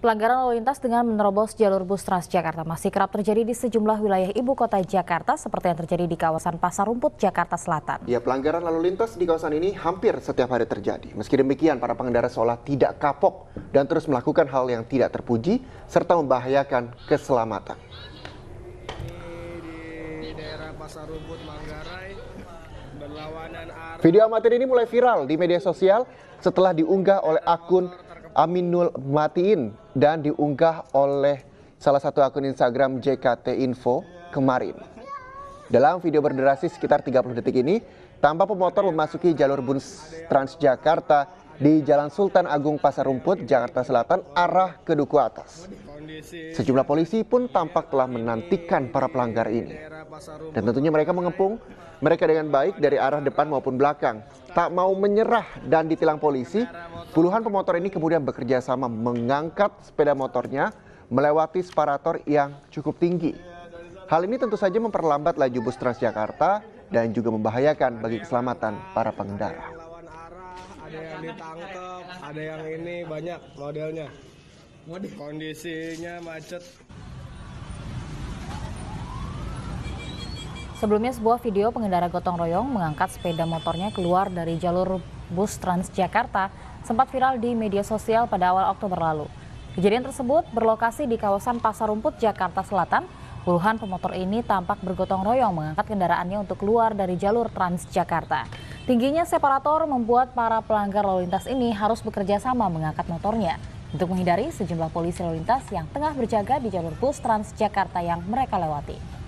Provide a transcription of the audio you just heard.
Pelanggaran lalu lintas dengan menerobos jalur bus Transjakarta masih kerap terjadi di sejumlah wilayah ibu kota Jakarta seperti yang terjadi di kawasan Pasar Rumput, Jakarta Selatan. Ya, pelanggaran lalu lintas di kawasan ini hampir setiap hari terjadi. Meski demikian, para pengendara seolah tidak kapok dan terus melakukan hal yang tidak terpuji serta membahayakan keselamatan. Video amatir ini mulai viral di media sosial setelah diunggah oleh akun Aminul Matiin dan diunggah oleh salah satu akun Instagram JKT Info kemarin. Dalam video berdurasi sekitar 30 detik ini, tanpa pemotor memasuki jalur bus Transjakarta di Jalan Sultan Agung Pasar Rumput, Jakarta Selatan arah ke Duku Atas. Sejumlah polisi pun tampak telah menantikan para pelanggar ini. Dan tentunya mereka mengepung mereka dengan baik dari arah depan maupun belakang tak mau menyerah dan ditilang polisi, puluhan pemotor ini kemudian bekerja sama mengangkat sepeda motornya melewati separator yang cukup tinggi. Hal ini tentu saja memperlambat laju bus Transjakarta dan juga membahayakan bagi keselamatan para pengendara. Ada yang ditangkap, ada yang ini banyak modelnya. Kondisinya macet. Sebelumnya sebuah video pengendara gotong royong mengangkat sepeda motornya keluar dari jalur bus Transjakarta sempat viral di media sosial pada awal Oktober lalu. Kejadian tersebut berlokasi di kawasan Pasar Rumput, Jakarta Selatan. Puluhan pemotor ini tampak bergotong royong mengangkat kendaraannya untuk keluar dari jalur Transjakarta. Tingginya separator membuat para pelanggar lalu lintas ini harus bekerja sama mengangkat motornya untuk menghindari sejumlah polisi lalu lintas yang tengah berjaga di jalur bus Transjakarta yang mereka lewati.